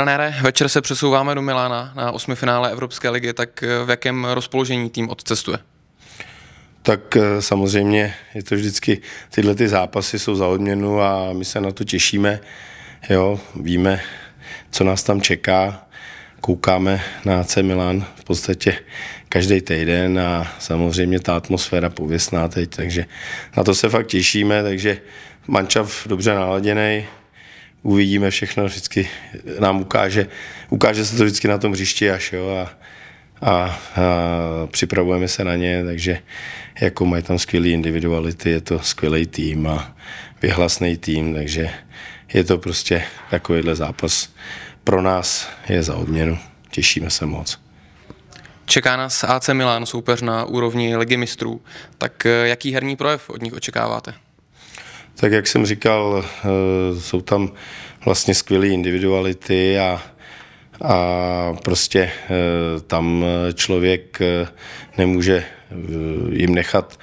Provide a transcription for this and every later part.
Trenére, večer se přesouváme do Milána na osmi finále Evropské ligy, tak eh, v jakém rozpoložení tým odcestuje? Tak eh, samozřejmě je to vždycky, tyhle ty zápasy jsou za odměnu a my se na to těšíme. Jo, víme, co nás tam čeká. Koukáme na AC Milan v podstatě každý týden a samozřejmě ta atmosféra pověstná teď, takže na to se fakt těšíme, takže mančav dobře naladěný, uvidíme všechno, vždycky nám ukáže, ukáže se to vždycky na tom hřišti až, jo, a, a, a připravujeme se na ně, takže jako mají tam skvělé individuality, je to skvělý tým a vyhlasný tým, takže je to prostě takovýhle zápas pro nás je za odměnu. Těšíme se moc. Čeká nás AC Milan, soupeř na úrovni ligy mistrů. Tak eh, jaký herní projev od nich očekáváte? Tak jak jsem říkal, eh, jsou tam vlastně skvělé individuality a, a prostě eh, tam eh, člověk nemůže jim nechat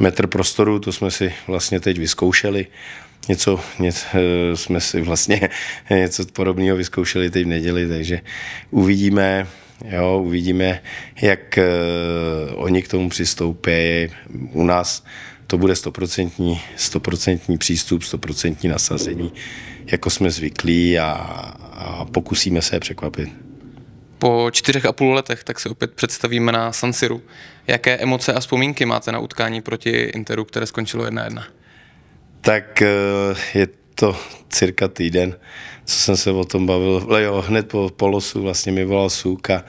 metr prostoru, to jsme si vlastně teď vyzkoušeli. Něco, něco jsme si vlastně něco podobného vyzkoušeli teď v neděli, takže uvidíme, jo, uvidíme, jak oni k tomu přistoupí. U nás to bude stoprocentní, stoprocentní přístup, stoprocentní nasazení, jako jsme zvyklí a, a pokusíme se je překvapit. Po čtyřech a půl letech tak se opět představíme na San Siru. Jaké emoce a vzpomínky máte na utkání proti Interu, které skončilo 1-1? Tak eh, je to cirka týden, co jsem se o tom bavil. Jo, hned po polosu vlastně mi volal Suka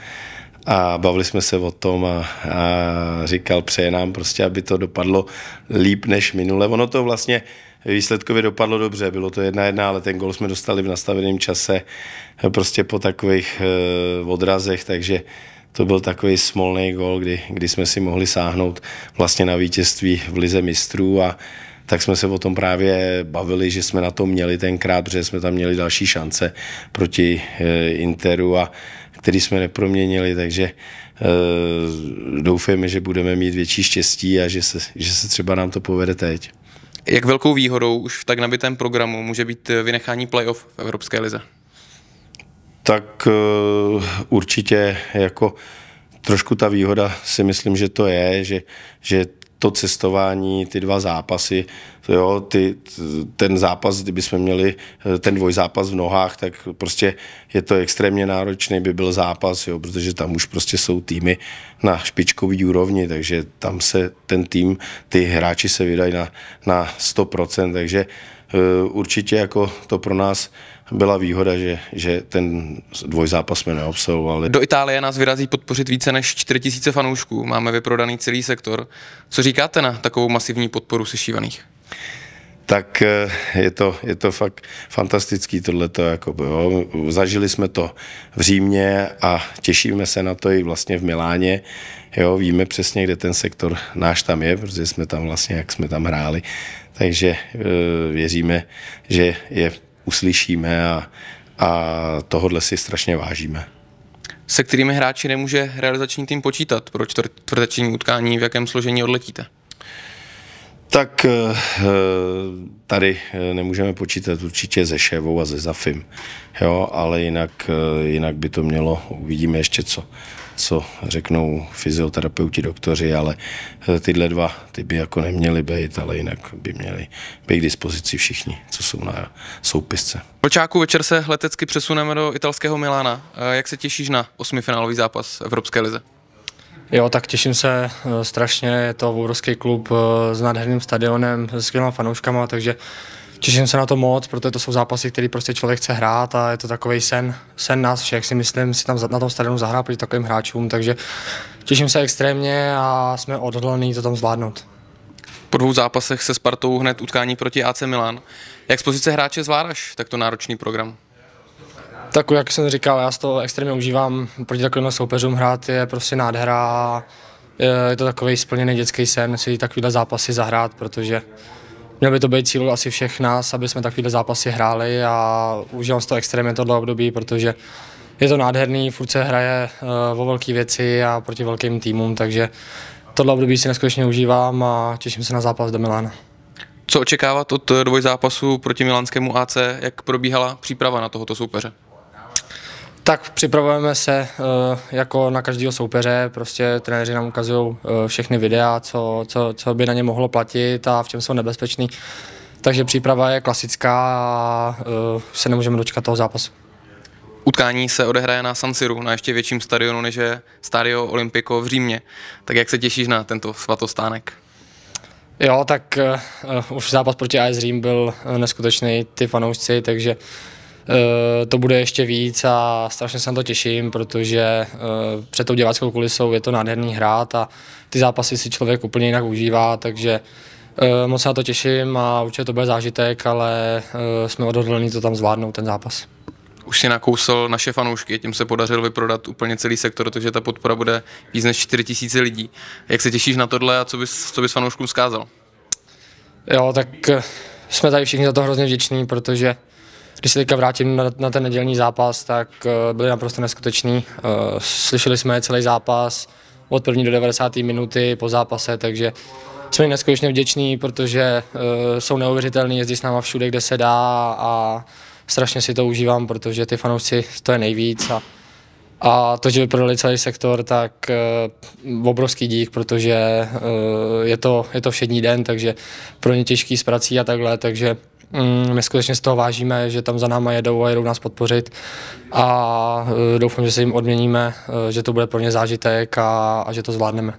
a bavili jsme se o tom a, a říkal, přeje nám prostě, aby to dopadlo líp než minule. Ono to vlastně výsledkově dopadlo dobře, bylo to jedna jedna, ale ten gol jsme dostali v nastaveném čase prostě po takových e, odrazech, takže to byl takový smolný gol, kdy, kdy jsme si mohli sáhnout vlastně na vítězství v Lize mistrů a tak jsme se o tom právě bavili, že jsme na to měli tenkrát, protože jsme tam měli další šance proti e, Interu a který jsme neproměnili, takže eh, doufejme, že budeme mít větší štěstí a že se, že se třeba nám to povede teď. Jak velkou výhodou už v tak nabitém programu může být eh, vynechání playoff v Evropské lize? Tak eh, určitě jako trošku ta výhoda si myslím, že to je, že, že to cestování, ty dva zápasy, jo, ty, ten zápas, jsme měli eh, ten dvojzápas v nohách, tak prostě je to extrémně náročný by byl zápas, jo, protože tam už prostě jsou týmy na špičkový úrovni, takže tam se ten tým, ty hráči se vydají na, na 100%, takže Eh, určitě jako to pro nás byla výhoda, že, že ten dvojzápas jsme neobsahovali. Do Itálie nás vyrazí podpořit více než 4000 fanoušků. Máme vyprodaný celý sektor. Co říkáte na takovou masivní podporu sešívaných? tak eh, je to, je to fakt fantastický tohleto. Jako, jo. Zažili jsme to v Římě a těšíme se na to i vlastně v Miláně. Jo, víme přesně, kde ten sektor náš tam je, protože jsme tam vlastně, jak jsme tam hráli. Takže eh, věříme, že je uslyšíme a, a tohodle si strašně vážíme. Se kterými hráči nemůže realizační tým počítat pro čtvrteční utkání, v jakém složení odletíte? tak eh, eh, tady eh, nemůžeme počítat určitě ze Ševou a ze Zafim, jo, ale jinak, jinak by to mělo, uvidíme ještě co, co řeknou fyzioterapeuti, doktoři, ale tyhle dva ty by jako neměly být, ale jinak by měli být k dispozici všichni, co jsou na soupisce. Počáku večer se letecky přesuneme do italského Milána. Jak se těšíš na osmifinálový zápas Evropské lize? Jo, tak těším se eh, strašně, je to obrovský klub eh, s nádherným stadionem, s skvělými fanouškama, takže těším se na to moc, protože to jsou zápasy, které prostě člověk chce hrát a je to takový sen, sen nás všech, si myslím, si tam na tom stadionu zahrát proti takovým hráčům, takže těším se extrémně a jsme odhodlaní to tam zvládnout. Po dvou zápasech se Spartou hned utkání proti AC Milan. Jak z pozice hráče zvládáš takto náročný program? Tak jak jsem říkal, já z toho extrémně užívám. Proti takovým soupeřům hrát je prostě nádhera. Je to takový splněný dětský sen si takovýhle zápasy zahrát, protože měl by to být cíl asi všech nás, aby jsme takovýhle zápasy hráli a užívám z toho extrémně tohle období, protože je to nádherný, furt se hraje eh, o velké věci a proti velkým týmům, takže tohle období si neskutečně užívám a těším se na zápas do Milána. Co očekávat od dvojzápasu proti milánskému AC, jak probíhala příprava na tohoto soupeře? Tak připravujeme se eh, jako na každého soupeře, prostě trenéři nám ukazují eh, všechny videa, co, co, co by na ně mohlo platit a v čem jsou nebezpeční. Takže příprava je klasická a eh, se nemůžeme dočkat toho zápasu. Utkání se odehraje na San Siro, na ještě větším stadionu než je Stadio Olimpico v Římě. Tak jak se těšíš na tento svatostánek? Jo, tak uh, už zápas proti AS Řím byl neskutečný, ty fanoušci, takže uh, Eh, to bude ještě víc a strašně se na to těším, protože eh, před tou diváckou kulisou je to nádherný hrát a ty zápasy si člověk úplně jinak užívá, takže eh, moc se na to těším a určitě to bude zážitek, ale jsme odhodlení to tam zvládnout, ten zápas už si nakousl naše fanoušky, tím se podařilo vyprodat úplně celý sektor, takže ta podpora bude víc než 4 000 lidí. Jak se těšíš na tohle a co bys, co bys fanouškům zkázal? Jo, tak jsme tady všichni za to hrozně vděční, protože když se teďka vrátím na, na ten nedělní zápas, tak uh, eh, byli naprosto neskuteční. Uh, eh, slyšeli jsme celý zápas od první do 90. minuty po zápase, takže jsme jim neskutečně vděční, protože uh, jsou neuvěřitelní, jezdí s náma všude, kde se dá a strašně si to užívám, protože ty fanoušci to je nejvíc a, a to, že vyprodali celý sektor, tak uh, obrovský dík, protože uh, je to, je to všední den, takže pro ně těžký s prací a takhle, takže Mm, my skutečně z toho vážíme, že tam za náma jedou a jedou nás podpořit a e, doufám, že se jim odměníme, e, že to bude pro ně zážitek a, a že to zvládneme.